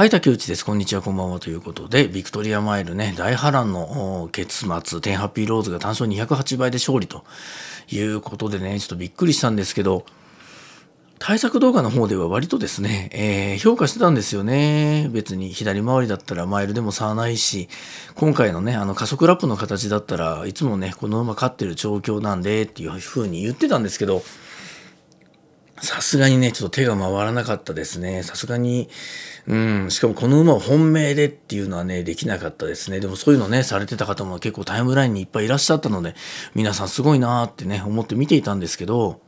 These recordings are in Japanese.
はい、竹内です。こんにちは、こんばんはということで、ビクトリアマイルね、大波乱の結末、テンハッピーローズが単勝208倍で勝利ということでね、ちょっとびっくりしたんですけど、対策動画の方では割とですね、えー、評価してたんですよね。別に左回りだったらマイルでも差はないし、今回のね、あの加速ラップの形だったらいつもね、この馬勝ってる状況なんでっていう風に言ってたんですけど、さすがにね、ちょっと手が回らなかったですね。さすがに、うん、しかもこの馬を本命でっていうのはね、できなかったですね。でもそういうのね、されてた方も結構タイムラインにいっぱいいらっしゃったので、皆さんすごいなーってね、思って見ていたんですけど、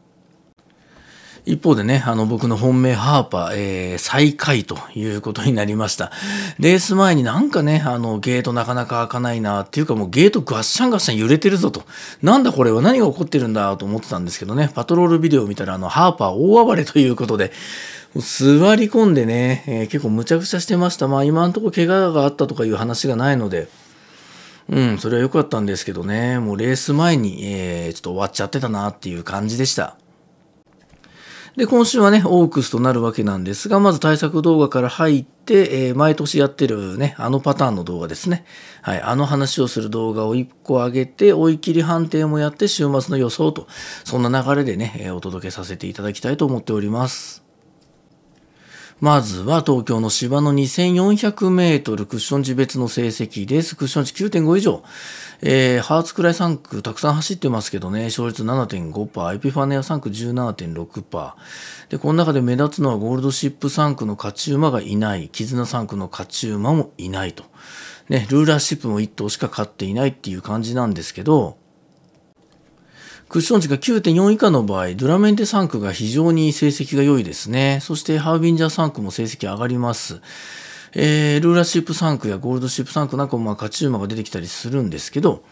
一方でね、あの僕の本命ハーパー、えー、最下位ということになりました。レース前になんかね、あのゲートなかなか開かないなっていうかもうゲートガッシャンガッシャン揺れてるぞと。なんだこれは何が起こってるんだと思ってたんですけどね、パトロールビデオを見たらあのハーパー大暴れということで、座り込んでね、えー、結構むちゃくちゃしてました。まあ今のところ怪我があったとかいう話がないので、うん、それは良かったんですけどね、もうレース前に、えー、ちょっと終わっちゃってたなっていう感じでした。で、今週はね、オークスとなるわけなんですが、まず対策動画から入って、えー、毎年やってるね、あのパターンの動画ですね。はい、あの話をする動画を1個上げて、追い切り判定もやって、週末の予想と、そんな流れでね、えお届けさせていただきたいと思っております。まずは東京の芝の2400メートルクッション地別の成績です。クッション値9.5以上。えー、ハーツくらい3区たくさん走ってますけどね、勝率7.5%、エピファネア3区17.6%。で、この中で目立つのはゴールドシップ3区の勝ち馬がいない、絆3区の勝ち馬もいないと。ね、ルーラーシップも1頭しか勝っていないっていう感じなんですけど、クッション値が9.4以下の場合、ドラメンテ3区が非常に成績が良いですね。そしてハービンジャー3区も成績上がります。えー、ルーラシップ3区やゴールドシップ3区なんかもまあ勝ち馬が出てきたりするんですけど、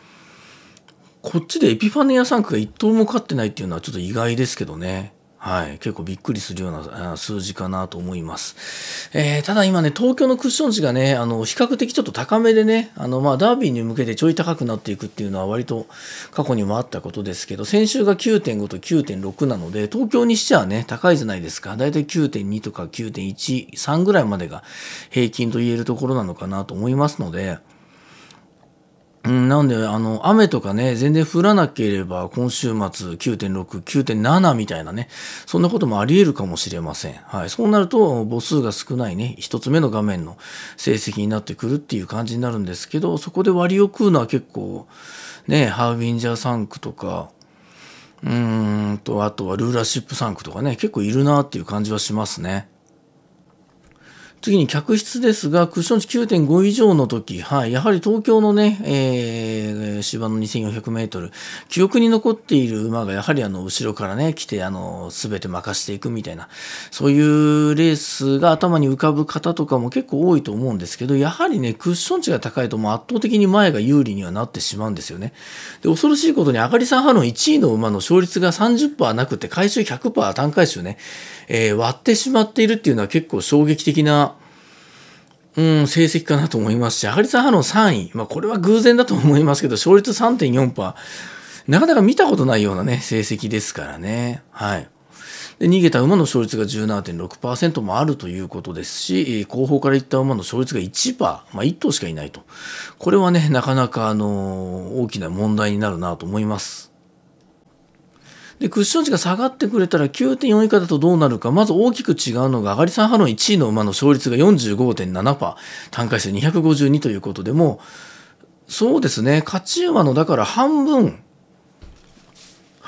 こっちでエピファネア3区が1頭も勝ってないっていうのはちょっと意外ですけどね。はい、結構びっくりするような数字かなと思います。えー、ただ今ね、東京のクッション値がね、あの、比較的ちょっと高めでね、あの、まあ、ダービーに向けてちょい高くなっていくっていうのは割と過去にもあったことですけど、先週が9.5と9.6なので、東京にしてはね、高いじゃないですか。だいたい9.2とか9.13ぐらいまでが平均と言えるところなのかなと思いますので、うん、なんで、あの、雨とかね、全然降らなければ、今週末9.6、9.7みたいなね、そんなこともあり得るかもしれません。はい。そうなると、母数が少ないね、一つ目の画面の成績になってくるっていう感じになるんですけど、そこで割を食うのは結構、ね、ハービンジャー3区とか、うーんと、あとはルーラーシップ3区とかね、結構いるなっていう感じはしますね。次に客室ですが、クッション値9.5以上の時、はい、やはり東京のね、えー、芝の2400メートル、記憶に残っている馬がやはりあの、後ろからね、来て、あの、すべて任していくみたいな、そういうレースが頭に浮かぶ方とかも結構多いと思うんですけど、やはりね、クッション値が高いともう圧倒的に前が有利にはなってしまうんですよね。で、恐ろしいことに、あかりさん派の1位の馬の勝率が30%なくて、回収100%単回収ね、えー、割ってしまっているっていうのは結構衝撃的なうん、成績かなと思いますし、アガリさァハの3位、まあ、これは偶然だと思いますけど、勝率3.4%、なかなか見たことないようなね、成績ですからね。はい。で逃げた馬の勝率が17.6%もあるということですし、後方から行った馬の勝率が1%、まあ、1頭しかいないと。これはね、なかなか、あのー、大きな問題になるなと思います。で、クッション値が下がってくれたら9.4以下だとどうなるか、まず大きく違うのが、上がり3波の1位の馬の勝率が45.7%、単回数252ということでも、そうですね、勝ち馬のだから半分、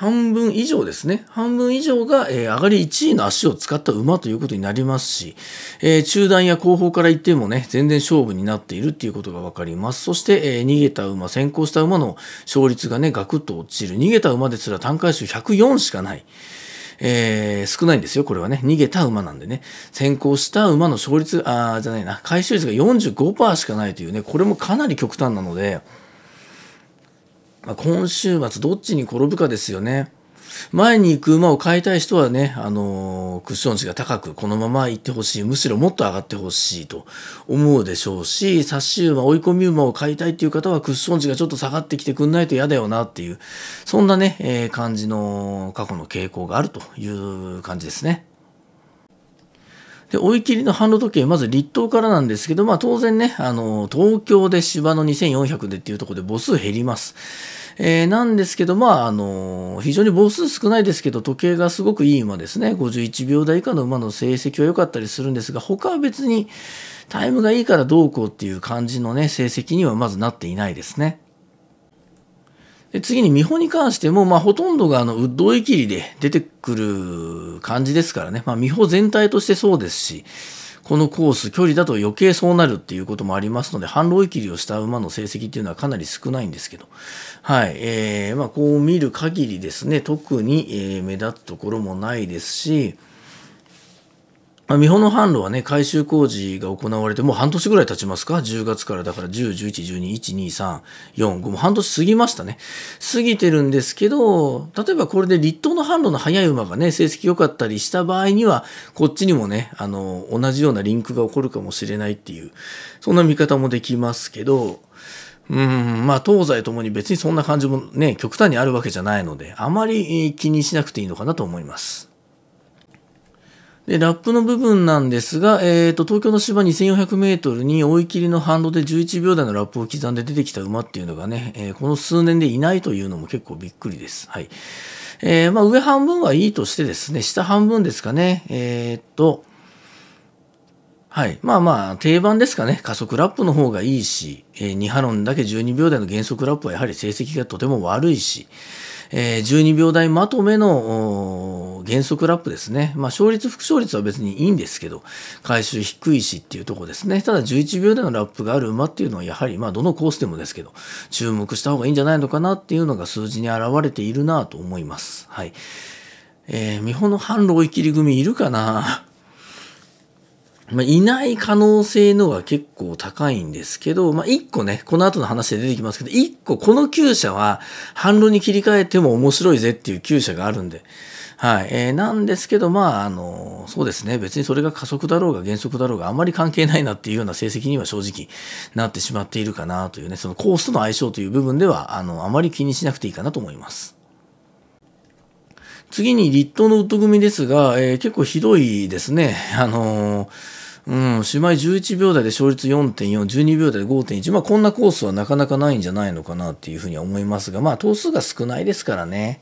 半分以上ですね。半分以上が、えー、上がり1位の足を使った馬ということになりますし、えー、中段や後方からいってもね、全然勝負になっているっていうことが分かります。そして、えー、逃げた馬、先行した馬の勝率がね、ガクッと落ちる。逃げた馬ですら単回数104しかない。えー、少ないんですよ、これはね。逃げた馬なんでね。先行した馬の勝率、あじゃないな、回収率が45%しかないというね、これもかなり極端なので、まあ、今週末どっちに転ぶかですよね。前に行く馬を買いたい人はね、あのー、クッション値が高く、このまま行ってほしい、むしろもっと上がってほしいと思うでしょうし、差し馬、追い込み馬を買いたいっていう方は、クッション値がちょっと下がってきてくんないと嫌だよなっていう、そんなね、えー、感じの過去の傾向があるという感じですね。で、追い切りの販路時計、まず立冬からなんですけど、まあ当然ね、あの、東京で芝の2400でっていうところで母数減ります。えー、なんですけど、まあ、あの、非常に母数少ないですけど、時計がすごくいい馬ですね。51秒台以下の馬の成績は良かったりするんですが、他は別にタイムがいいからどうこうっていう感じのね、成績にはまずなっていないですね。で次に見本に関しても、まあ、ほとんどがあのウッドイ切りで出てくる感じですからね、まあ、見本全体としてそうですし、このコース、距離だと余計そうなるっていうこともありますので、反浪イ切りをした馬の成績っていうのはかなり少ないんですけど、はい、えー、まあ、こう見る限りですね、特に、え目立つところもないですし、まあ、美保の販路はね、改修工事が行われて、もう半年ぐらい経ちますか ?10 月からだから10、11、12、1、2、3、4、5、もう半年過ぎましたね。過ぎてるんですけど、例えばこれで立冬の販路の速い馬がね、成績良かったりした場合には、こっちにもね、あの、同じようなリンクが起こるかもしれないっていう、そんな見方もできますけど、うん、まあ東西ともに別にそんな感じもね、極端にあるわけじゃないので、あまり気にしなくていいのかなと思います。で、ラップの部分なんですが、えっ、ー、と、東京の芝2400メートルに追い切りの反動で11秒台のラップを刻んで出てきた馬っていうのがね、えー、この数年でいないというのも結構びっくりです。はい。えー、まあ上半分はいいとしてですね、下半分ですかね、えっと、はい。まあまあ、定番ですかね。加速ラップの方がいいし、えー、2ハロンだけ12秒台の減速ラップはやはり成績がとても悪いし、え12秒台まとめの減速ラップですね。まあ、勝率、副勝率は別にいいんですけど、回収低いしっていうとこですね。ただ11秒台のラップがある馬っていうのは、やはり、まあ、どのコースでもですけど、注目した方がいいんじゃないのかなっていうのが数字に表れているなと思います。はい。えー、見本の反浪生きり組いるかなまあ、いない可能性のが結構高いんですけど、まあ、一個ね、この後の話で出てきますけど、一個この厩舎は反論に切り替えても面白いぜっていう厩舎があるんで、はい。えー、なんですけど、まあ、あの、そうですね。別にそれが加速だろうが減速だろうがあんまり関係ないなっていうような成績には正直なってしまっているかなというね、そのコースとの相性という部分では、あの、あまり気にしなくていいかなと思います。次に立東のウッド組ですが、えー、結構ひどいですね。あのーうん、しまい11秒台で勝率4.4、12秒台で5.1、まあこんなコースはなかなかないんじゃないのかなっていうふうには思いますが、まあ頭数が少ないですからね。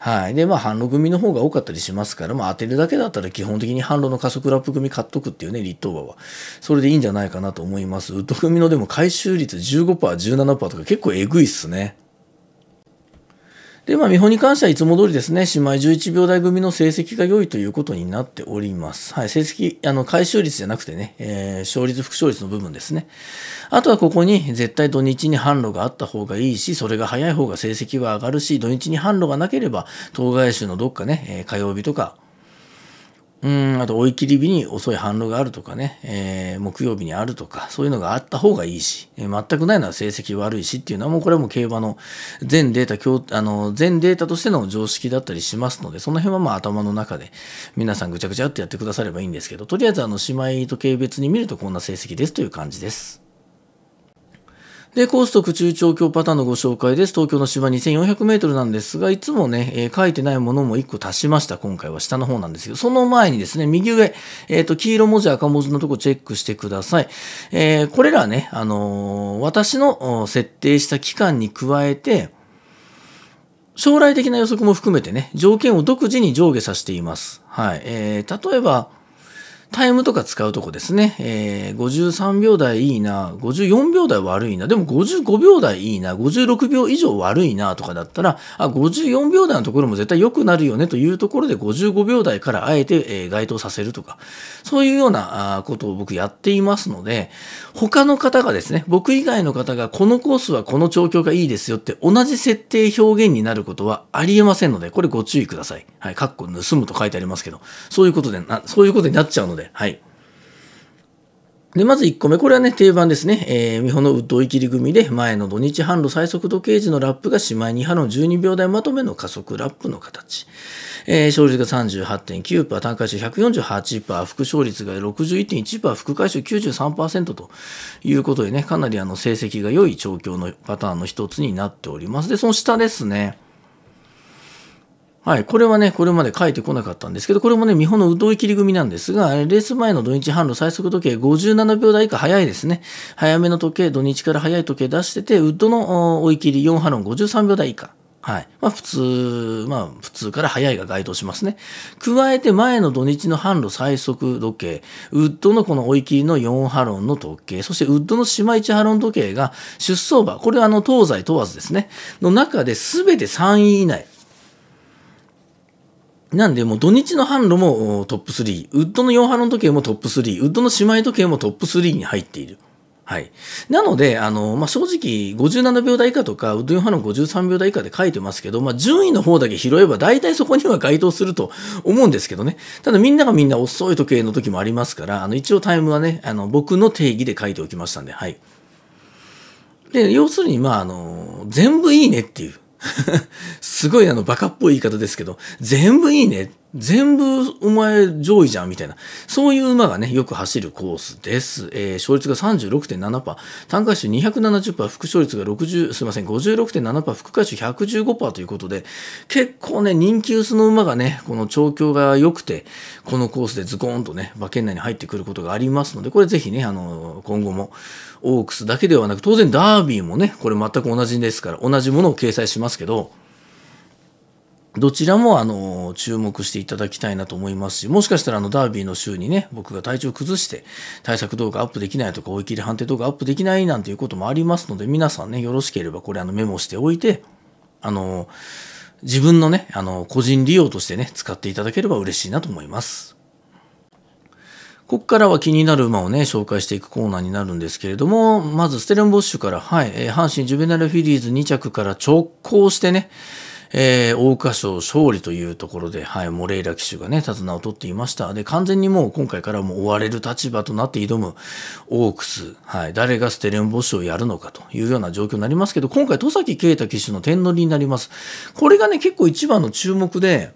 はい。で、まあ、反路組の方が多かったりしますから、まあ、当てるだけだったら基本的に反路の加速ラップ組買っとくっていうね、立東馬は。それでいいんじゃないかなと思います。ウッド組のでも回収率15%、17%とか結構えぐいっすね。で、まあ、見本に関してはいつも通りですね、姉妹11秒台組の成績が良いということになっております。はい、成績、あの、回収率じゃなくてね、えー、勝率、副勝率の部分ですね。あとはここに、絶対土日に販路があった方がいいし、それが早い方が成績は上がるし、土日に販路がなければ、当該種のどっかね、え火曜日とか、うん、あと追い切り日に遅い反応があるとかね、えー、木曜日にあるとか、そういうのがあった方がいいし、えー、全くないのは成績悪いしっていうのはもうこれはもう競馬の全データ、あの、全データとしての常識だったりしますので、その辺はまあ頭の中で皆さんぐちゃぐちゃってやってくださればいいんですけど、とりあえずあの、姉妹と系別に見るとこんな成績ですという感じです。で、コースと中長距離パターンのご紹介です。東京の芝2400メートルなんですが、いつもね、えー、書いてないものも1個足しました。今回は下の方なんですけど、その前にですね、右上、えっ、ー、と、黄色文字、赤文字のとこチェックしてください。えー、これらね、あの私の設定した期間に加えて、将来的な予測も含めてね、条件を独自に上下させています。はい。えー、例えば、タイムとか使うとこですね。えー、53秒台いいな、54秒台悪いな、でも55秒台いいな、56秒以上悪いなとかだったら、あ、54秒台のところも絶対良くなるよねというところで55秒台からあえて、えー、該当させるとか、そういうようなことを僕やっていますので、他の方がですね、僕以外の方がこのコースはこの調教がいいですよって同じ設定表現になることはありえませんので、これご注意ください。はい、かっこ盗むと書いてありますけど、そういうことでな、そういうことになっちゃうので、で、はい。で、まず1個目。これはね、定番ですね。えー、美穂のウッド追い切り組で、前の土日販路最速度計時のラップが姉妹2波の12秒台まとめの加速ラップの形。えー、勝率が38.9%、単回収148%、副勝率が61.1%、副回収93%ということでね、かなりあの成績が良い調教のパターンの一つになっております。で、その下ですね。はい、これはね、これまで書いてこなかったんですけど、これもね、見本の同い切り組なんですが、レース前の土日販路最速時計57秒台以下早いですね。早めの時計、土日から早い時計出してて、ウッドの追い切り4ハロン53秒台以下。はい。まあ普通、まあ普通から早いが該当しますね。加えて前の土日の販路最速時計、ウッドのこの追い切りの4ハロンの時計、そしてウッドの島1ハロン時計が出走馬、これはあの東西問わずですね、の中で全て3位以内。なんで、もう土日の販路もトップ3、ウッドの4波の時計もトップ3、ウッドの姉妹時計もトップ3に入っている。はい。なので、あの、まあ、正直、57秒台以下とか、ウッドヨハの53秒台以下で書いてますけど、まあ、順位の方だけ拾えば、大体そこには該当すると思うんですけどね。ただ、みんながみんな遅い時計の時もありますから、あの、一応タイムはね、あの、僕の定義で書いておきましたんで、はい。で、要するに、まあ、あの、全部いいねっていう。すごいあの、バカっぽい言い方ですけど、全部いいね。全部お前上位じゃんみたいな、そういう馬がね、よく走るコースです。えー、勝率が36.7%、単回収270%、副勝率が60、すいません、56.7%、副回収115%ということで、結構ね、人気薄の馬がね、この調教が良くて、このコースでズコーンとね、馬券内に入ってくることがありますので、これぜひね、あの、今後も、オークスだけではなく、当然ダービーもね、これ全く同じですから、同じものを掲載しますけど、どちらもあの注目していただきたいなと思いますし、もしかしたらあのダービーの週にね、僕が体調崩して対策動画アップできないとか、追い切り判定動画アップできないなんていうこともありますので、皆さんね、よろしければこれあのメモしておいて、あの、自分のね、あの、個人利用としてね、使っていただければ嬉しいなと思います。ここからは気になる馬をね、紹介していくコーナーになるんですけれども、まずステレンボッシュから、はい、えー、阪神ジュベナルフィリーズ2着から直行してね、えー、桜花賞勝利というところで、はい、モレイラ騎手がね、手綱を取っていました。で、完全にもう今回からも追われる立場となって挑むオークス、はい、誰がステレンボッシュをやるのかというような状況になりますけど、今回、戸崎啓太騎手の点乗りになります。これがね、結構一番の注目で、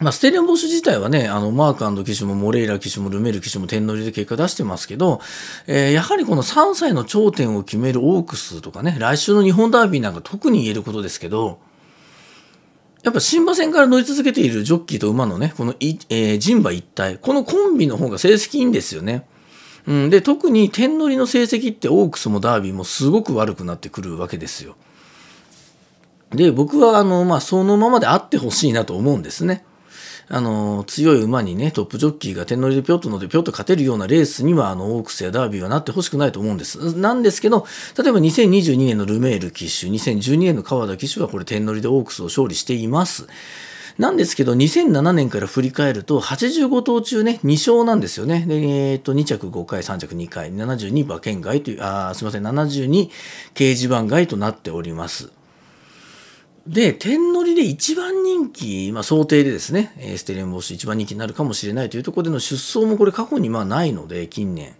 まあ、ステレンボッシュ自体はね、あの、マーク騎手もモレイラ騎手もルメール騎手も天乗りで結果出してますけど、えー、やはりこの3歳の頂点を決めるオークスとかね、来週の日本ダービーなんか特に言えることですけど、やっぱ新馬戦から乗り続けているジョッキーと馬のね、このい、えー、人馬一体、このコンビの方が成績いいんですよね。うん、で、特に天乗りの成績ってオークスもダービーもすごく悪くなってくるわけですよ。で、僕はあの、まあ、そのままであってほしいなと思うんですね。あの、強い馬にね、トップジョッキーが点乗りでぴょっと乗ってぴょっと勝てるようなレースには、あの、オークスやダービーはなってほしくないと思うんです。なんですけど、例えば2022年のルメール騎手、2012年の川田騎手はこれ点乗りでオークスを勝利しています。なんですけど、2007年から振り返ると、85頭中ね、2勝なんですよね。で、えっ、ー、と、2着5回、3着2回、72馬券外という、あ、すみません、72掲示板外となっております。で、天乗りで一番人気、まあ、想定でですね、えステレンボス一番人気になるかもしれないというところでの出走もこれ過去にまあないので、近年。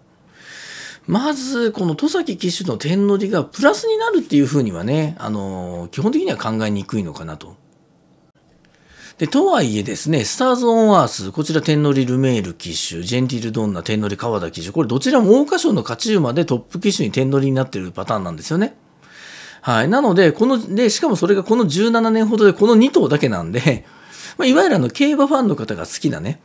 まず、この戸崎騎手の天乗りがプラスになるっていうふうにはね、あのー、基本的には考えにくいのかなと。で、とはいえですね、スターズ・オン・アース、こちら天乗りルメール騎手、ジェンティル・ドンナ、天乗り川田騎手、これどちらも桜花賞の勝ち馬でトップ騎手に天乗りになってるパターンなんですよね。はい。なので、この、で、しかもそれがこの17年ほどでこの2頭だけなんで、まあ、いわゆるあの、競馬ファンの方が好きなね、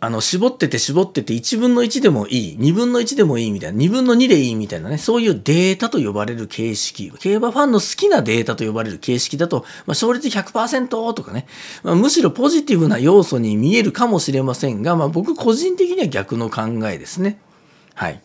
あの、絞ってて絞ってて1分の1でもいい、2分の1でもいいみたいな、2分の2でいいみたいなね、そういうデータと呼ばれる形式、競馬ファンの好きなデータと呼ばれる形式だと、まあ、勝率100%とかね、まあ、むしろポジティブな要素に見えるかもしれませんが、まあ、僕個人的には逆の考えですね。はい。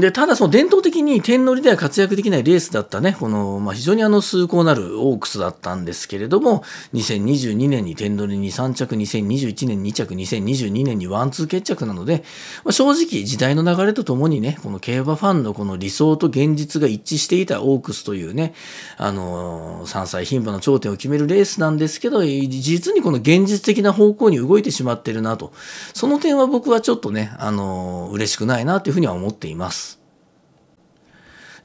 で、ただその伝統的に点乗りでは活躍できないレースだったね、この、まあ、非常にあの崇高なるオークスだったんですけれども、2022年に点乗りに3着、2021年2着、2022年にワンツー決着なので、まあ、正直時代の流れとともにね、この競馬ファンのこの理想と現実が一致していたオークスというね、あのー、3歳牝馬の頂点を決めるレースなんですけど、実にこの現実的な方向に動いてしまってるなと、その点は僕はちょっとね、あのー、嬉しくないなというふうには思っています。ます。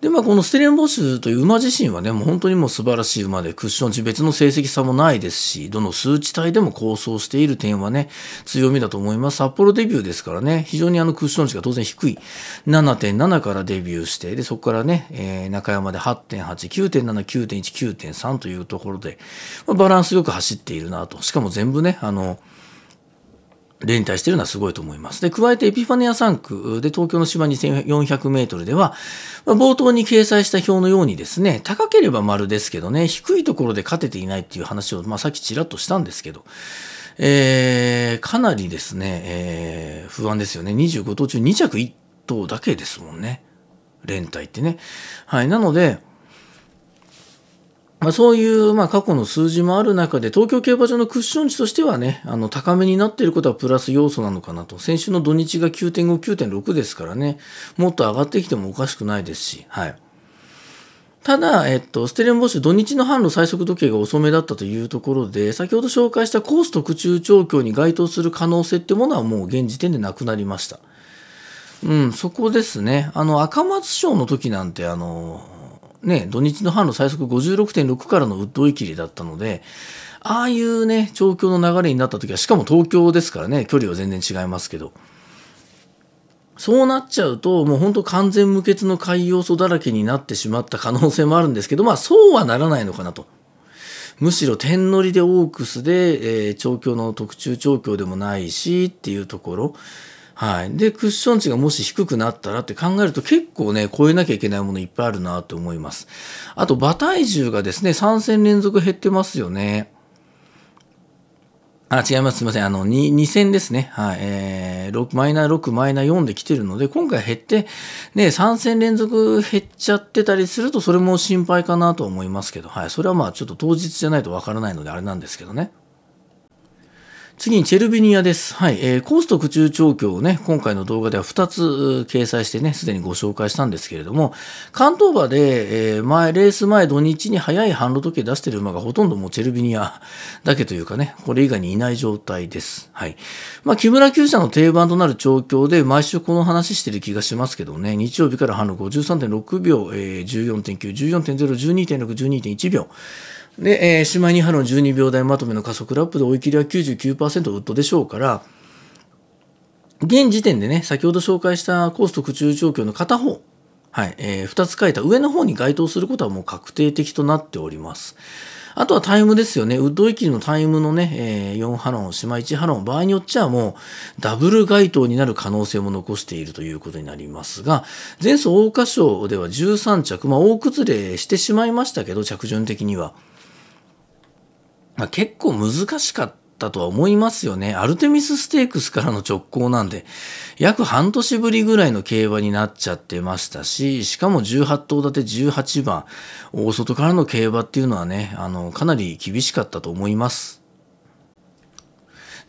で、まあ、このステレンボュという馬自身はね、もう本当にもう素晴らしい馬で、クッション値別の成績差もないですし、どの数値帯でも構想している点はね、強みだと思います。札幌デビューですからね、非常にあのクッション値が当然低い。7.7からデビューして、で、そこからね、えー、中山で8.8、9.7、9.1、9.3というところで、まあ、バランスよく走っているなと。しかも全部ね、あの、例に対しているのはすごいと思います。で、加えてエピファネア3区で東京の芝2400メートルでは、ま冒頭に掲載した表のようにですね、高ければ丸ですけどね、低いところで勝てていないっていう話を、まあ、さっきちらっとしたんですけど、えー、かなりですね、えー、不安ですよね。25頭中2着1頭だけですもんね。連帯ってね。はい。なので、まあ、そういうまあ過去の数字もある中で、東京競馬場のクッション値としてはね、あの高めになっていることはプラス要素なのかなと、先週の土日が9.5、9.6ですからね、もっと上がってきてもおかしくないですし、はい。ただ、えっと、ステレンボッシュ、土日の販路最速時計が遅めだったというところで、先ほど紹介したコース特注調教に該当する可能性ってものはもう現時点でなくなりました。うん、そこですね。あの、赤松賞の時なんて、あの、ね、土日の販の最速56.6からのウッド追い切りだったので、ああいうね、調教の流れになった時は、しかも東京ですからね、距離は全然違いますけど、そうなっちゃうと、もう本当完全無欠の海洋素だらけになってしまった可能性もあるんですけど、まあそうはならないのかなと。むしろ点乗りでオークスで、えー、調教の特注調教でもないしっていうところ。はい。で、クッション値がもし低くなったらって考えると結構ね、超えなきゃいけないものいっぱいあるなと思います。あと、馬体重がですね、3戦連続減ってますよね。あ、違います。すみません。あの、2、2戦ですね。はい。えー、6、マイナー6、マイナー4で来てるので、今回減って、ね、3戦連続減っちゃってたりすると、それも心配かなと思いますけど、はい。それはまあ、ちょっと当日じゃないとわからないので、あれなんですけどね。次にチェルビニアです。はい。えー、コースと空中調教をね、今回の動画では2つ掲載してね、すでにご紹介したんですけれども、関東馬で、えー、前、レース前土日に早い反路時計出してる馬がほとんどもうチェルビニア だけというかね、これ以外にいない状態です。はい。まあ、木村厩舎の定番となる調教で、毎週この話してる気がしますけどね、日曜日から反路53.6秒、えー、14.9、14.0、12.6、12.1秒。で、えー、しまいに波の12秒台まとめの加速ラップで追い切りは99%ウッドでしょうから、現時点でね、先ほど紹介したコースと空中状況の片方、はいえー、2つ書いた上の方に該当することはもう確定的となっております。あとはタイムですよね。ウッドい切りのタイムのね、えー、4波論、い1波論、場合によっちゃもうダブル該当になる可能性も残しているということになりますが、前走桜花賞では13着、まあ、大崩れしてしまいましたけど、着順的には。まあ、結構難しかったとは思いますよね。アルテミスステークスからの直行なんで、約半年ぶりぐらいの競馬になっちゃってましたし、しかも18頭立て18番、大外からの競馬っていうのはね、あの、かなり厳しかったと思います。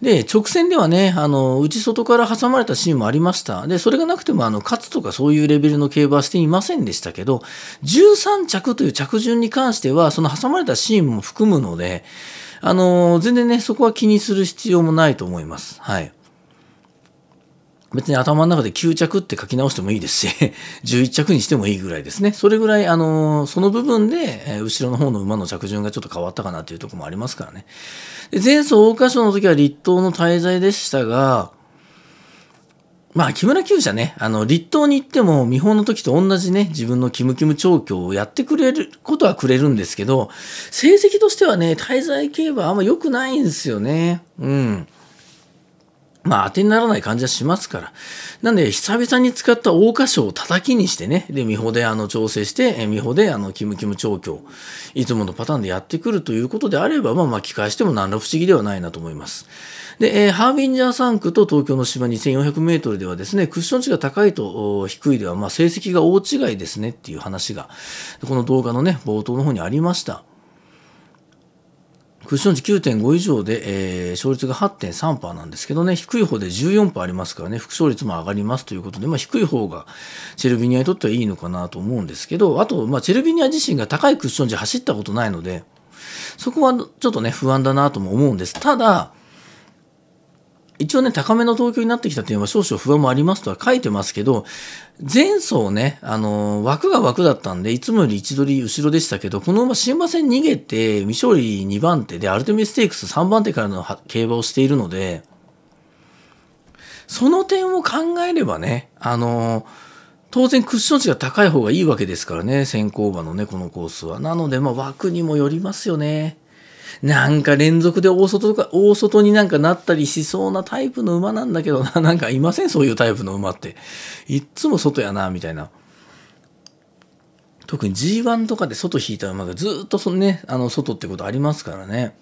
で、直線ではね、あの、内外から挟まれたシーンもありました。で、それがなくても、あの、勝つとかそういうレベルの競馬はしていませんでしたけど、13着という着順に関しては、その挟まれたシーンも含むので、あの、全然ね、そこは気にする必要もないと思います。はい。別に頭の中で9着って書き直してもいいですし、11 着にしてもいいぐらいですね。それぐらい、あの、その部分で、え後ろの方の馬の着順がちょっと変わったかなというところもありますからね。で前走大花所の時は立冬の滞在でしたが、まあ、木村厩舎ね、あの、立党に行っても、見本の時と同じね、自分のキムキム調教をやってくれることはくれるんですけど、成績としてはね、滞在競馬あんま良くないんですよね。うん。まあ、当てにならない感じはしますから。なんで、久々に使った桜花賞を叩きにしてね、で、美穂であの調整して、美穂であの、キムキム調教、いつものパターンでやってくるということであれば、まあ、巻き返しても何ら不思議ではないなと思います。で、えー、ハービンジャー3区と東京の芝2400メートルではですね、クッション値が高いと低いでは、まあ、成績が大違いですねっていう話が、この動画のね、冒頭の方にありました。クッション値9.5以上で、えー、勝率が8.3%なんですけどね、低い方で14%ありますからね、副勝率も上がりますということで、まあ、低い方がチェルビニアにとってはいいのかなと思うんですけど、あと、まあ、チェルビニア自身が高いクッション値走ったことないので、そこはちょっとね、不安だなとも思うんです。ただ、一応ね、高めの東京になってきた点は少々不安もありますとは書いてますけど、前走ね、あのー、枠が枠だったんで、いつもより位置取り後ろでしたけど、この馬新馬戦逃げて、未勝利2番手で、アルテミステークス3番手からの競馬をしているので、その点を考えればね、あのー、当然クッション値が高い方がいいわけですからね、先行馬のね、このコースは。なので、まあ枠にもよりますよね。なんか連続で大外とか、大外になんかなったりしそうなタイプの馬なんだけどな、なんかいません、そういうタイプの馬って。いっつも外やな、みたいな。特に G1 とかで外引いた馬がずっとそのね、あの、外ってことありますからね。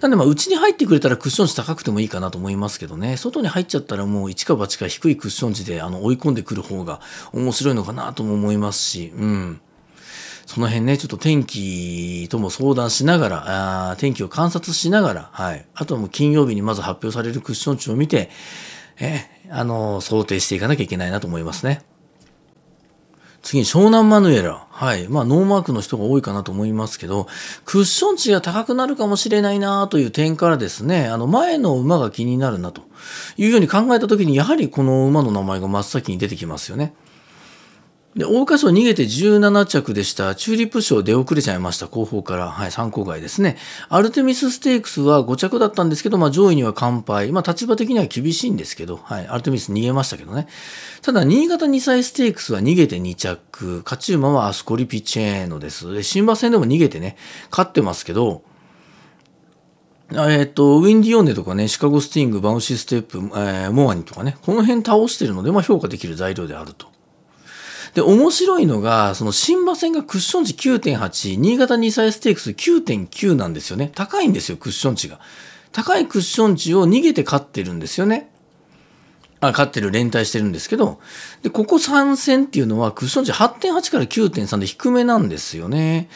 なんでまあ、うちに入ってくれたらクッション値高くてもいいかなと思いますけどね、外に入っちゃったらもう一か八か低いクッション値であの追い込んでくる方が面白いのかなとも思いますし、うん。その辺ね、ちょっと天気とも相談しながら、あ天気を観察しながら、はい。あとはもう金曜日にまず発表されるクッション値を見て、え、あの、想定していかなきゃいけないなと思いますね。次に湘南マヌエラ。はい。まあ、ノーマークの人が多いかなと思いますけど、クッション値が高くなるかもしれないなという点からですね、あの、前の馬が気になるなというように考えたときに、やはりこの馬の名前が真っ先に出てきますよね。で、桜花賞逃げて17着でした。チューリップ賞出遅れちゃいました。後方から。はい、参考外ですね。アルテミスステークスは5着だったんですけど、まあ上位には完敗。まあ立場的には厳しいんですけど、はい、アルテミス逃げましたけどね。ただ、新潟2歳ステークスは逃げて2着。勝ち馬はアスコリピチェーノです。で新馬戦でも逃げてね、勝ってますけど、えっ、と、ウィンディオンネとかね、シカゴスティング、バウシーステップ、えー、モアニとかね、この辺倒してるので、まあ評価できる材料であると。で、面白いのが、その新馬戦がクッション値9.8、新潟2歳ステークス9.9なんですよね。高いんですよ、クッション値が。高いクッション値を逃げて勝ってるんですよね。あ、勝ってる、連帯してるんですけど、で、ここ3戦っていうのはクッション値8.8から9.3で低めなんですよね。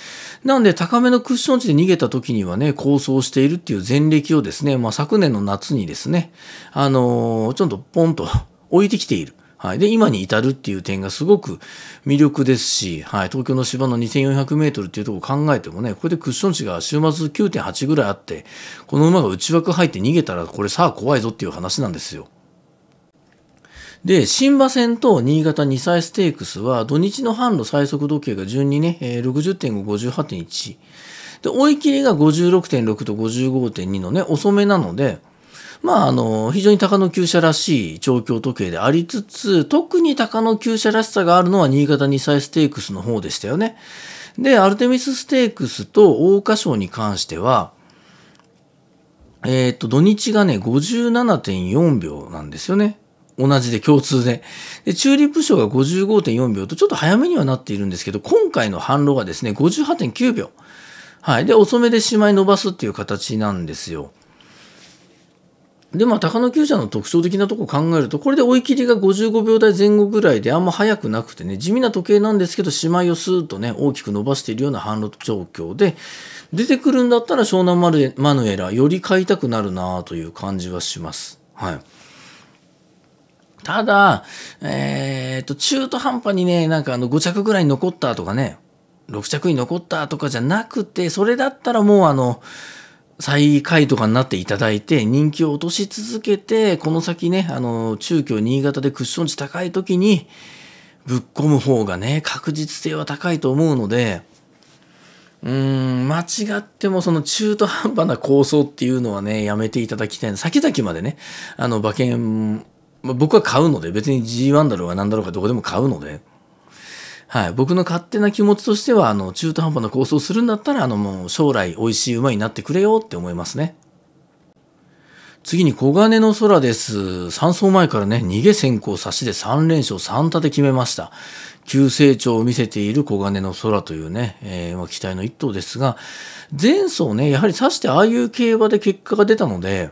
なんで、高めのクッション値で逃げた時にはね、構想しているっていう前歴をですね、まあ、昨年の夏にですね、あのー、ちょっとポンと置いてきている。はい。で、今に至るっていう点がすごく魅力ですし、はい。東京の芝の2400メートルっていうところを考えてもね、これでクッション値が週末9.8ぐらいあって、この馬が内枠入って逃げたら、これさあ怖いぞっていう話なんですよ。で、新馬戦と新潟2歳ステークスは、土日の販路最速時計が順にね、60.5、58.1。で、追い切りが56.6と55.2のね、遅めなので、まあ、あの、非常に高野厩舎らしい調教時計でありつつ、特に高野厩舎らしさがあるのは新潟2歳ステークスの方でしたよね。で、アルテミスステークスと桜花賞に関しては、えっ、ー、と、土日がね、57.4秒なんですよね。同じで共通で。で、チューリップ賞が55.4秒とちょっと早めにはなっているんですけど、今回の反論がですね、58.9秒。はい。で、遅めでしまい伸ばすっていう形なんですよ。で、まあ、高野厩舎の特徴的なとこ考えると、これで追い切りが55秒台前後ぐらいであんま速くなくてね、地味な時計なんですけど、しまいをスーッとね、大きく伸ばしているような反路状況で、出てくるんだったら湘南マヌエラ、より買いたくなるなという感じはします。はい。ただ、えー、っと、中途半端にね、なんかあの5着ぐらい残ったとかね、6着に残ったとかじゃなくて、それだったらもうあの、最下位とかになっていただいて、人気を落とし続けて、この先ね、あの、中京、新潟でクッション値高い時に、ぶっ込む方がね、確実性は高いと思うので、うーん、間違ってもその中途半端な構想っていうのはね、やめていただきたい。先々までね、あの、馬券、僕は買うので、別に G1 だろうが何だろうがどこでも買うので、はい、僕の勝手な気持ちとしては、あの、中途半端な構想をするんだったら、あの、もう将来美味しい馬になってくれよって思いますね。次に小金の空です。3走前からね、逃げ先行差しで3連勝3立て決めました。急成長を見せている小金の空というね、えー、ま期待の一頭ですが、前走ね、やはり差してああいう競馬で結果が出たので、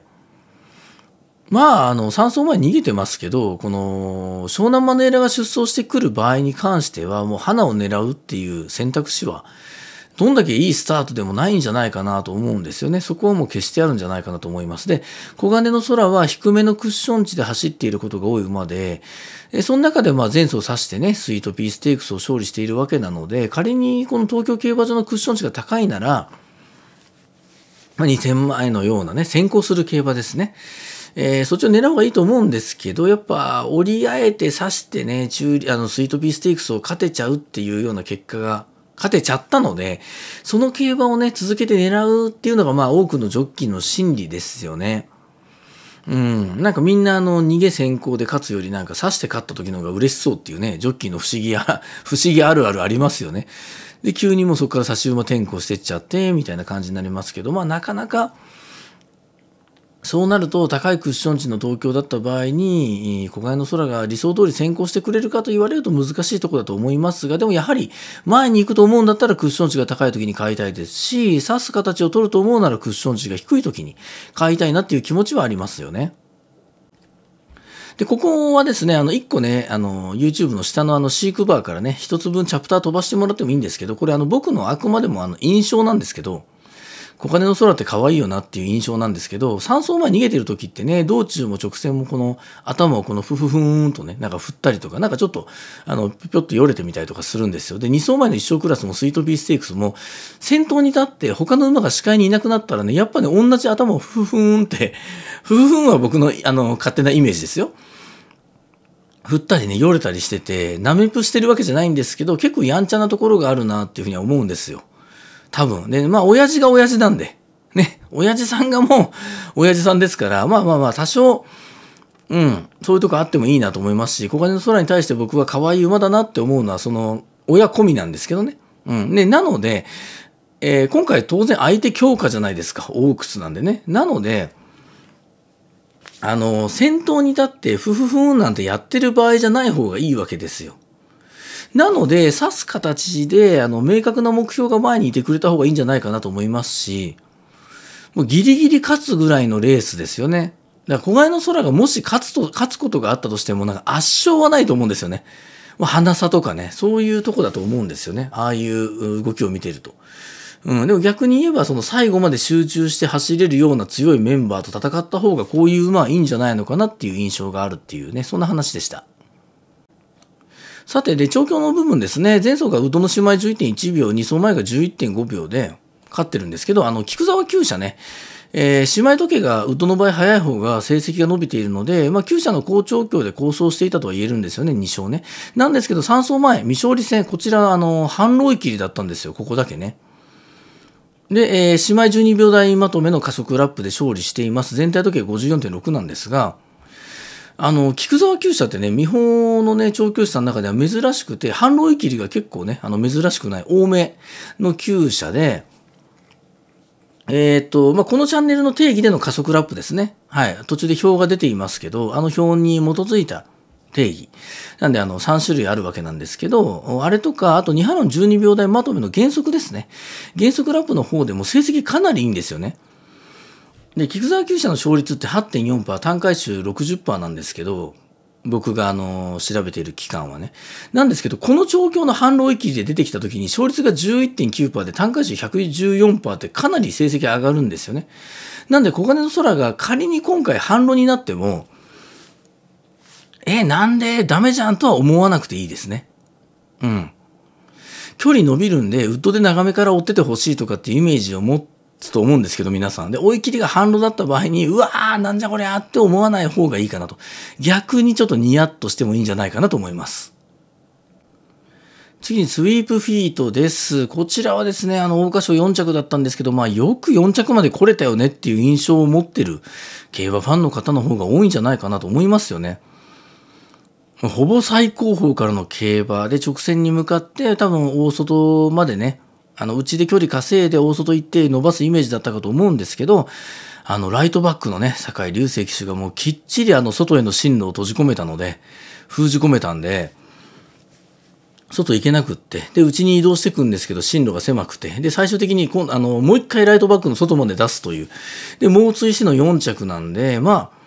まあ、あの、山荘前逃げてますけど、この、湘南マネーラが出走してくる場合に関しては、もう花を狙うっていう選択肢は、どんだけいいスタートでもないんじゃないかなと思うんですよね。そこはもう消してあるんじゃないかなと思います。で、小金の空は低めのクッション値で走っていることが多い馬で、その中でまあ前走を指してね、スイートピーステークスを勝利しているわけなので、仮にこの東京競馬場のクッション値が高いなら、まあ、2000万円のようなね、先行する競馬ですね。えー、そっちを狙う方がいいと思うんですけど、やっぱ折り合えて刺してね、中あのスイートピーステークスを勝てちゃうっていうような結果が勝てちゃったので、その競馬をね、続けて狙うっていうのが、まあ、多くのジョッキーの心理ですよね。うん。なんかみんな、あの、逃げ先行で勝つより、なんか刺して勝った時の方が嬉しそうっていうね、ジョッキーの不思議や、不思議あるあるありますよね。で、急にもうそこから差し馬転向してっちゃって、みたいな感じになりますけど、まあ、なかなか、そうなると高いクッション値の東京だった場合に小金の空が理想通り先行してくれるかと言われると難しいところだと思いますがでもやはり前に行くと思うんだったらクッション値が高い時に買いたいですし刺す形を取ると思うならクッション値が低い時に買いたいなっていう気持ちはありますよね。で、ここはですね、あの、一個ね、あの、YouTube の下のあの、シークバーからね、一つ分チャプター飛ばしてもらってもいいんですけど、これあの、僕のあくまでもあの、印象なんですけど、小金の空って可愛いよなっていう印象なんですけど、3層前逃げてる時ってね、道中も直線もこの頭をこのふふふーんとね、なんか振ったりとか、なんかちょっと、あの、ぴょっとよれてみたりとかするんですよ。で、2走前の1勝クラスもスイートビーステークスも、先頭に立って他の馬が視界にいなくなったらね、やっぱね、同じ頭をふふふーんって、ふふふーんは僕の、あの、勝手なイメージですよ。振ったりね、よれたりしてて、ナメプしてるわけじゃないんですけど、結構やんちゃなところがあるなっていうふうには思うんですよ。多分。で、まあ、親父が親父なんで、ね、親父さんがもう、親父さんですから、まあまあまあ、多少、うん、そういうとこあってもいいなと思いますし、小金の空に対して僕は可愛い馬だなって思うのは、その、親込みなんですけどね。うん。ね、なので、えー、今回当然相手強化じゃないですか。オークスなんでね。なので、あの、先頭に立って、ふふふんなんてやってる場合じゃない方がいいわけですよ。なので、指す形で、あの、明確な目標が前にいてくれた方がいいんじゃないかなと思いますし、もうギリギリ勝つぐらいのレースですよね。だから、小貝の空がもし勝つと、勝つことがあったとしても、なんか圧勝はないと思うんですよね。まあ、花さとかね、そういうとこだと思うんですよね。ああいう動きを見てると。うん、でも逆に言えば、その最後まで集中して走れるような強いメンバーと戦った方が、こういう馬はいいんじゃないのかなっていう印象があるっていうね、そんな話でした。さて、で、調教の部分ですね、前走が宇都の姉妹11.1秒、2走前が11.5秒で勝ってるんですけど、あの、菊沢厩舎ね、えー、姉妹時計が宇都の場合早い方が成績が伸びているので、まあ、厩舎の好調教で構想していたとは言えるんですよね、2勝ね。なんですけど、3走前、未勝利戦、こちら、あの、半老い切りだったんですよ、ここだけね。で、えー、姉妹12秒台まとめの加速ラップで勝利しています。全体時計54.6なんですが、あの、菊沢厩舎ってね、見本のね、調教師さんの中では珍しくて、反論いきりが結構ね、あの、珍しくない、多めの厩舎で、えっ、ー、と、まあ、このチャンネルの定義での加速ラップですね。はい。途中で表が出ていますけど、あの表に基づいた定義。なんで、あの、3種類あるわけなんですけど、あれとか、あと2波の12秒台まとめの原則ですね。原則ラップの方でも成績かなりいいんですよね。で菊沢厩舎の勝率って8.4%単回収60%なんですけど僕があの調べている期間はね。なんですけど、この調教の反論域で出てきた時に、勝率が11.9%で単回収114%ってかなり成績上がるんですよね。なんで、小金の空が仮に今回反論になっても、え、なんでダメじゃんとは思わなくていいですね。うん。距離伸びるんで、ウッドで長めから追っててほしいとかっていうイメージを持って、と思うんですけど、皆さん。で、追い切りが反路だった場合に、うわー、なんじゃこりゃって思わない方がいいかなと。逆にちょっとニヤッとしてもいいんじゃないかなと思います。次にスイープフィートです。こちらはですね、あの、大箇所4着だったんですけど、まあ、よく4着まで来れたよねっていう印象を持ってる競馬ファンの方の方が多いんじゃないかなと思いますよね。ほぼ最高峰からの競馬で直線に向かって多分大外までね、あの、うちで距離稼いで大外行って伸ばすイメージだったかと思うんですけど、あの、ライトバックのね、坂井隆星騎手がもうきっちりあの、外への進路を閉じ込めたので、封じ込めたんで、外行けなくって、で、うちに移動していくんですけど、進路が狭くて、で、最終的にあの、もう一回ライトバックの外まで出すという。で、猛追しての4着なんで、まあ、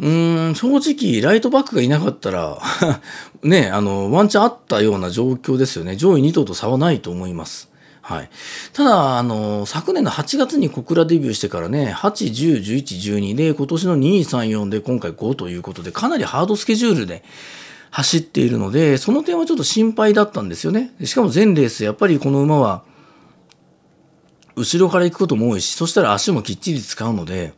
うーん、正直、ライトバックがいなかったら ね、あの、ワンチャンあったような状況ですよね。上位2頭と差はないと思います。はい、ただあの、昨年の8月に小倉デビューしてからね、8、10、11、12で、今年の2、3、4で、今回5ということで、かなりハードスケジュールで、走っているので、その点はちょっと心配だったんですよね。しかも全レース、やっぱりこの馬は、後ろから行くことも多いし、そしたら足もきっちり使うので、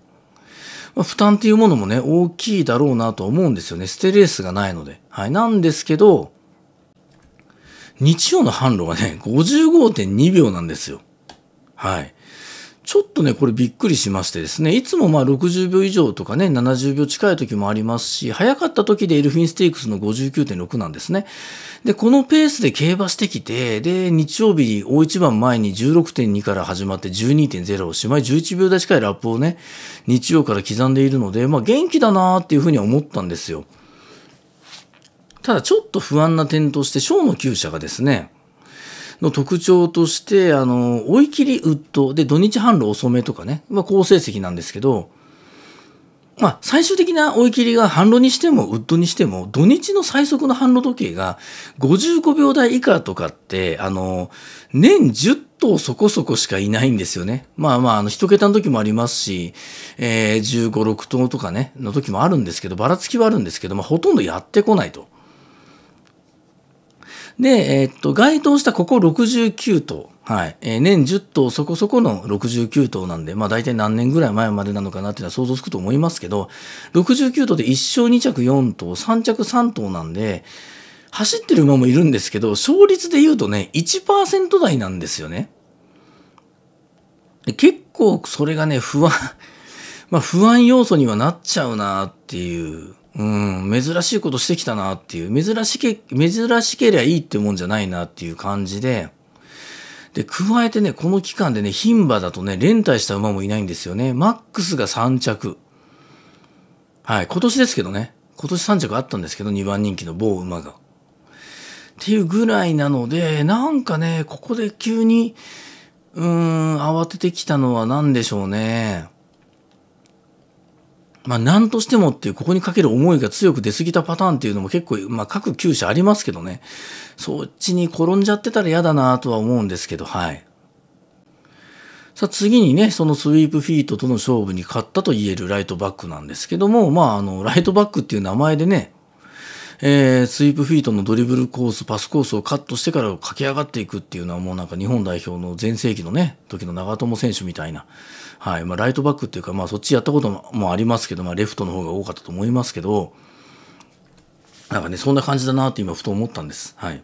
まあ、負担っていうものもね、大きいだろうなと思うんですよね。捨てレースがないので。はい。なんですけど、日曜の販路はね、55.2秒なんですよ。はい。ちょっとね、これびっくりしましてですね、いつもまあ60秒以上とかね、70秒近い時もありますし、早かった時でエルフィンステークスの59.6なんですね。で、このペースで競馬してきて、で、日曜日大一番前に16.2から始まって12.0、しまい11秒台近いラップをね、日曜から刻んでいるので、まあ元気だなーっていうふうに思ったんですよ。ただちょっと不安な点として、小の厩舎がですね、の特徴として、あの、追い切りウッドで土日販路遅めとかね、まあ好成績なんですけど、まあ最終的な追い切りが販路にしてもウッドにしても、土日の最速の販路時計が55秒台以下とかって、あの、年10頭そこそこしかいないんですよね。まあまあ、あの、一桁の時もありますし、えー、15、6頭とかね、の時もあるんですけど、ばらつきはあるんですけど、まあほとんどやってこないと。で、えっと、該当したここ69頭。はい。えー、年10頭そこそこの69頭なんで、まあ大体何年ぐらい前までなのかなっていうのは想像つくと思いますけど、69頭で1勝2着4頭、3着3頭なんで、走ってる馬もいるんですけど、勝率で言うとね、1%台なんですよね。結構それがね、不安、まあ不安要素にはなっちゃうなっていううん、珍しいことしてきたなっていう、珍しけ、珍しけりゃいいってもんじゃないなっていう感じで、で、加えてね、この期間でね、牝馬だとね、連帯した馬もいないんですよね。マックスが3着。はい、今年ですけどね。今年3着あったんですけど、2番人気の某馬が。っていうぐらいなので、なんかね、ここで急に、うーん、慌ててきたのは何でしょうね。まあ、何としてもっていう、ここにかける思いが強く出過ぎたパターンっていうのも結構、まあ、各9社ありますけどね。そっちに転んじゃってたら嫌だなとは思うんですけど、はい。さあ次にね、そのスイープフィートとの勝負に勝ったと言えるライトバックなんですけども、まあ、あの、ライトバックっていう名前でね、えー、スイープフィートのドリブルコース、パスコースをカットしてから駆け上がっていくっていうのはもうなんか日本代表の全盛期のね、時の長友選手みたいな、はいまあ、ライトバックっていうか、まあ、そっちやったこともありますけど、まあ、レフトの方が多かったと思いますけど、なんかね、そんな感じだなって今、ふと思ったんです。はい。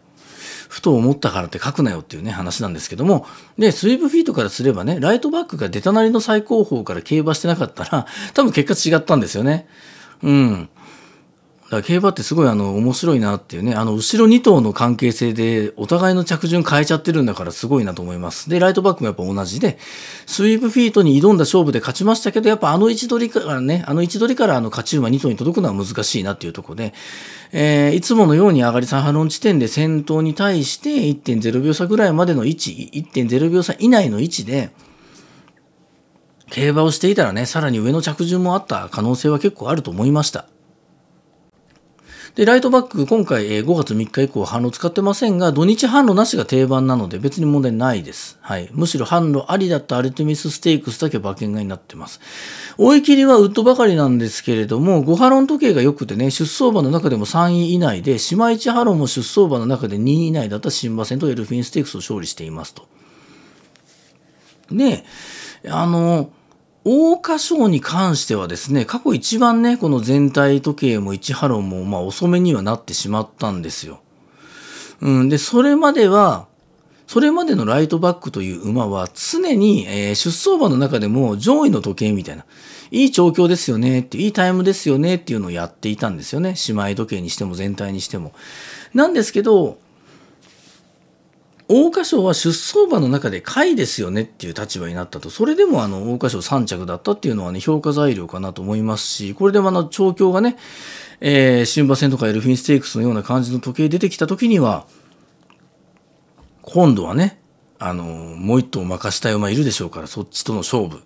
ふと思ったからって書くなよっていうね、話なんですけども、で、スイープフィートからすればね、ライトバックが出たなりの最高峰から競馬してなかったら、多分結果違ったんですよね。うん。だ競馬ってすごいあの面白いなっていうねあの後ろ2頭の関係性でお互いの着順変えちゃってるんだからすごいなと思いますでライトバックもやっぱ同じでスイープフィートに挑んだ勝負で勝ちましたけどやっぱあの位置取りからねあの位置取りからあの勝ち馬2頭に届くのは難しいなっていうところで、えー、いつものように上がり3波論地点で先頭に対して1.0秒差ぐらいまでの位置1.0秒差以内の位置で競馬をしていたらねさらに上の着順もあった可能性は結構あると思いました。で、ライトバック、今回5月3日以降、反応使ってませんが、土日反応なしが定番なので、別に問題ないです。はい。むしろ反応ありだったアルテミスステークスだけ馬券買いになってます。追い切りはウッドばかりなんですけれども、5波論時計が良くてね、出走馬の中でも3位以内で、島一ハロンも出走馬の中で2位以内だった新馬戦とエルフィンステークスを勝利していますと。で、あの、桜花賞に関してはですね、過去一番ね、この全体時計も1ハロンもまあ遅めにはなってしまったんですよ。うん、で、それまでは、それまでのライトバックという馬は常に、えー、出走馬の中でも上位の時計みたいな、いい調教ですよねっていいタイムですよねっていうのをやっていたんですよね。姉妹時計にしても全体にしても。なんですけど、桜花賞は出走馬の中で下位ですよねっていう立場になったと、それでもあの桜花賞3着だったっていうのはね、評価材料かなと思いますし、これでもあの、調教がね、えー、新馬戦とかエルフィンステークスのような感じの時計出てきた時には、今度はね、あの、もう一頭任したい馬いるでしょうから、そっちとの勝負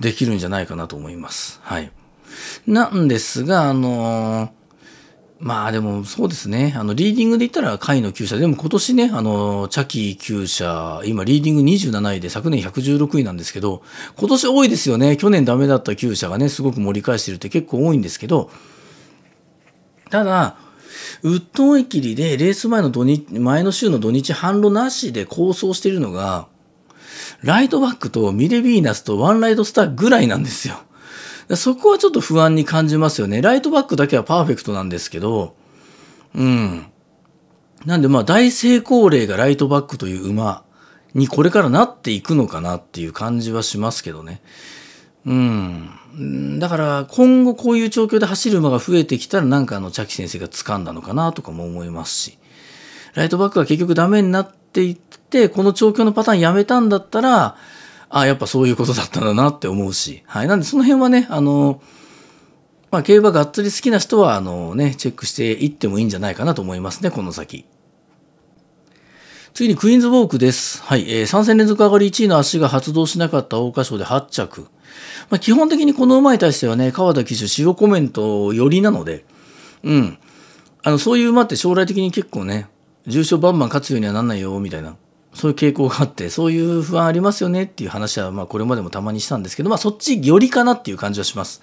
できるんじゃないかなと思います。はい。なんですが、あのーまあでもそうですね。あの、リーディングで言ったら下位の旧車。でも今年ね、あの、チャキ旧車、今リーディング27位で昨年116位なんですけど、今年多いですよね。去年ダメだった旧車がね、すごく盛り返してるって結構多いんですけど、ただ、ウッドン駅切でレース前の土日、前の週の土日反路なしで構想してるのが、ライトバックとミレビーナスとワンライドスターぐらいなんですよ。そこはちょっと不安に感じますよね。ライトバックだけはパーフェクトなんですけど、うん。なんでまあ大成功例がライトバックという馬にこれからなっていくのかなっていう感じはしますけどね。うん。だから今後こういう状況で走る馬が増えてきたらなんかあの茶木先生が掴んだのかなとかも思いますし。ライトバックが結局ダメになっていって、この調教のパターンやめたんだったら、あやっぱそういうことだったんだなって思うし、はい、なんでその辺はねあの、まあ、競馬がっつり好きな人はあの、ね、チェックしていってもいいんじゃないかなと思いますねこの先。次にクイーンズウォークです。はい。えー、3戦連続上がり1位の足が発動しなかった桜花賞で8着。まあ、基本的にこの馬に対してはね、川田騎手、塩コメント寄りなので、うん。あの、そういう馬って将来的に結構ね、重賞バンバン勝つようにはなんないよ、みたいな。そういう傾向があって、そういう不安ありますよねっていう話は、まあこれまでもたまにしたんですけど、まあそっち寄りかなっていう感じはします。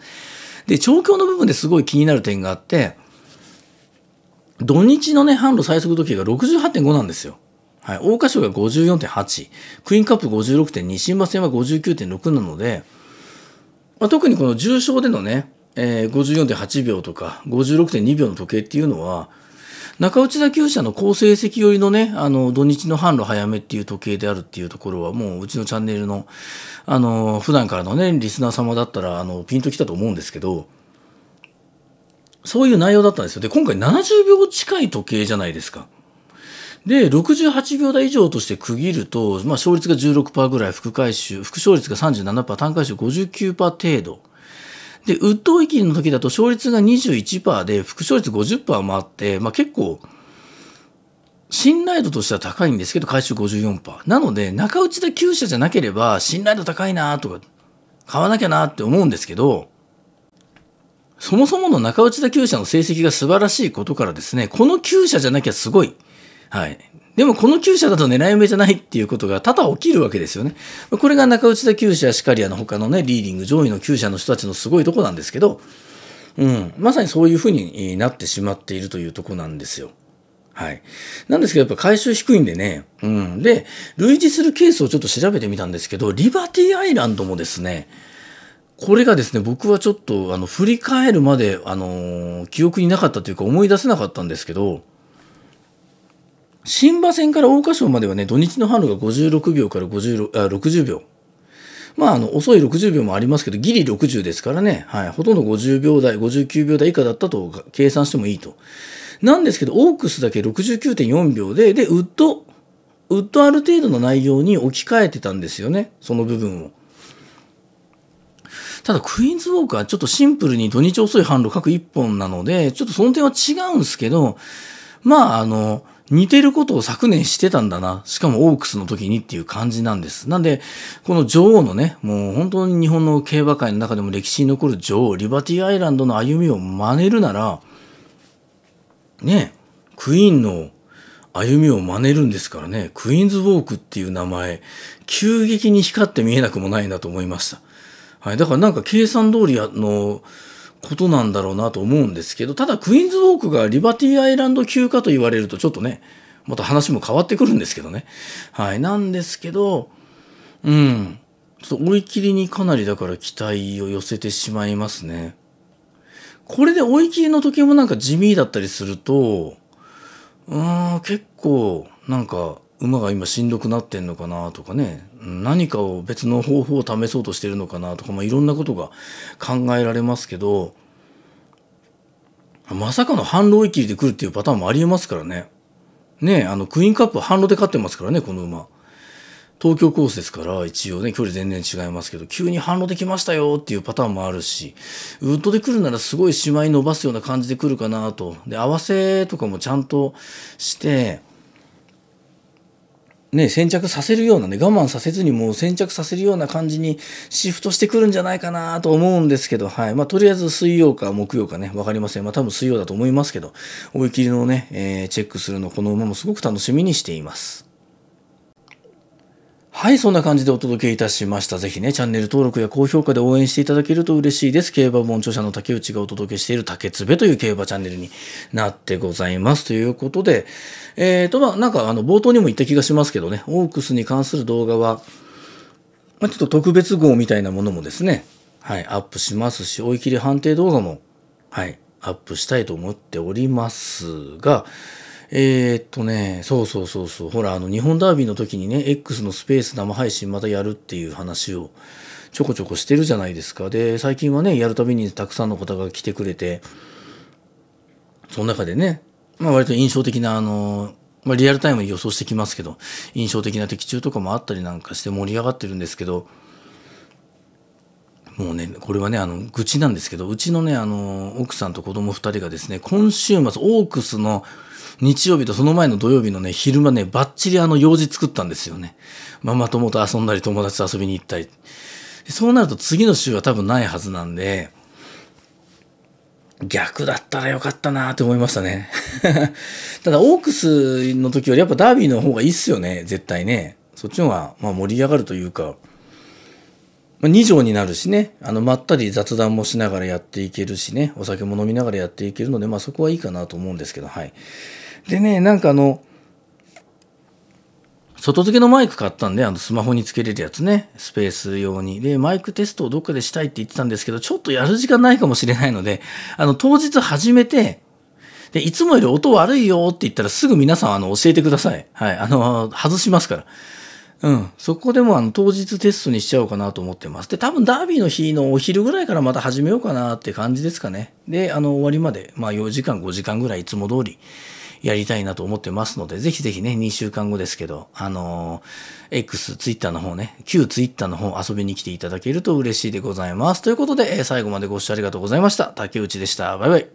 で、調教の部分ですごい気になる点があって、土日のね、販路最速時計が68.5なんですよ。はい。桜花賞が54.8、クイーンカップ56.2、新馬戦は59.6なので、まあ、特にこの重賞でのね、えー、54.8秒とか56.2秒の時計っていうのは、中内田厩舎の好成績寄りのね、あの、土日の販路早めっていう時計であるっていうところは、もううちのチャンネルの、あの、普段からのね、リスナー様だったら、あの、ピンときたと思うんですけど、そういう内容だったんですよ。で、今回70秒近い時計じゃないですか。で、68秒台以上として区切ると、まあ、勝率が16%ぐらい、副回収、副勝率が37%、単回収59%程度。で、ウッドウィキの時だと勝率が21%で、副勝率50%もあって、まあ、結構、信頼度としては高いんですけど、回収54%。なので、中内田で9社じゃなければ、信頼度高いなとか、買わなきゃなって思うんですけど、そもそもの中内田厩舎の成績が素晴らしいことからですね、この厩舎じゃなきゃすごい。はい。でもこの厩舎だと狙い目じゃないっていうことが多々起きるわけですよね。これが中内田厩舎シカリアの他のねリーディング上位の厩舎の人たちのすごいとこなんですけど、うん、まさにそういうふうになってしまっているというとこなんですよ。はい。なんですけど、やっぱ回収低いんでね。うん。で、類似するケースをちょっと調べてみたんですけど、リバティアイランドもですね、これがですね、僕はちょっと、あの、振り返るまで、あのー、記憶になかったというか思い出せなかったんですけど、新馬戦から桜花賞まではね土日の春が56秒から56あ60秒まあ、あの遅い60秒もありますけどギリ60ですからね、はい、ほとんど50秒台59秒台以下だったと計算してもいいと。なんですけどオークスだけ69.4秒ででウッドウッドある程度の内容に置き換えてたんですよねその部分を。ただクイーンズウォークはちょっとシンプルに土日遅い販路各1本なのでちょっとその点は違うんですけどまああの似てることを昨年してたんだな。しかもオークスの時にっていう感じなんです。なんで、この女王のね、もう本当に日本の競馬界の中でも歴史に残る女王、リバティアイランドの歩みを真似るなら、ね、クイーンの歩みを真似るんですからね、クイーンズウォークっていう名前、急激に光って見えなくもないなと思いました。はい、だからなんか計算通りのことなんだろうなと思うんですけどただクイーンズウォークがリバティアイランド級かと言われるとちょっとねまた話も変わってくるんですけどねはいなんですけどうんちょっと追い切りにかなりだから期待を寄せてしまいますねこれで追い切りの時もなんか地味だったりするとうん結構なんか馬が今しんどくなってんのかなとかね何かを別の方法を試そうとしてるのかなとか、まあ、いろんなことが考えられますけどまさかの反路一気で来るっていうパターンもありえますからね。ねあのクイーンカップ反路で勝ってますからねこの馬。東京コースですから一応ね距離全然違いますけど急に反路できましたよっていうパターンもあるしウッドで来るならすごいしまい伸ばすような感じで来るかなとで合わせとかもちゃんとしてね、先着させるようなね、我慢させずにもう先着させるような感じにシフトしてくるんじゃないかなと思うんですけど、はい。まあ、とりあえず水曜か木曜かね、わかりません。まあ、多分水曜だと思いますけど、追い切りのね、えー、チェックするのこの馬もすごく楽しみにしています。はい、そんな感じでお届けいたしました。ぜひね、チャンネル登録や高評価で応援していただけると嬉しいです。競馬本著者の竹内がお届けしている竹つべという競馬チャンネルになってございます。ということで、えっ、ー、と、まあ、なんかあの、冒頭にも言った気がしますけどね、オークスに関する動画は、まあ、ちょっと特別号みたいなものもですね、はい、アップしますし、追い切り判定動画も、はい、アップしたいと思っておりますが、えー、っとね、そうそうそうそう、ほら、あの、日本ダービーの時にね、X のスペース生配信またやるっていう話をちょこちょこしてるじゃないですか。で、最近はね、やるたびにたくさんの方が来てくれて、その中でね、まあ割と印象的な、あの、まあリアルタイムに予想してきますけど、印象的な的中とかもあったりなんかして盛り上がってるんですけど、もうね、これはね、あの、愚痴なんですけど、うちのね、あの、奥さんと子供2人がですね、今週末、オークスの日曜日とその前の土曜日のね、昼間ね、ばっちりあの用事作ったんですよね。ママ友と遊んだり、友達と遊びに行ったり。そうなると次の週は多分ないはずなんで、逆だったらよかったなって思いましたね。ただ、オークスの時よりやっぱダービーの方がいいっすよね、絶対ね。そっちの方がま盛り上がるというか、まあ、2畳になるしね、あのまったり雑談もしながらやっていけるしね、お酒も飲みながらやっていけるので、まあそこはいいかなと思うんですけど、はい。でね、なんかあの、外付けのマイク買ったんで、あのスマホにつけれるやつね、スペース用に。で、マイクテストをどっかでしたいって言ってたんですけど、ちょっとやる時間ないかもしれないので、あの、当日始めて、で、いつもより音悪いよって言ったらすぐ皆さんあの教えてください。はい。あの、外しますから。うん。そこでもあの当日テストにしちゃおうかなと思ってます。で、多分ダービーの日のお昼ぐらいからまた始めようかなって感じですかね。で、あの、終わりまで、まあ4時間、5時間ぐらいいつも通りやりたいなと思ってますので、ぜひぜひね、2週間後ですけど、あのー、X、Twitter の方ね、旧 Twitter の方遊びに来ていただけると嬉しいでございます。ということで、最後までご視聴ありがとうございました。竹内でした。バイバイ。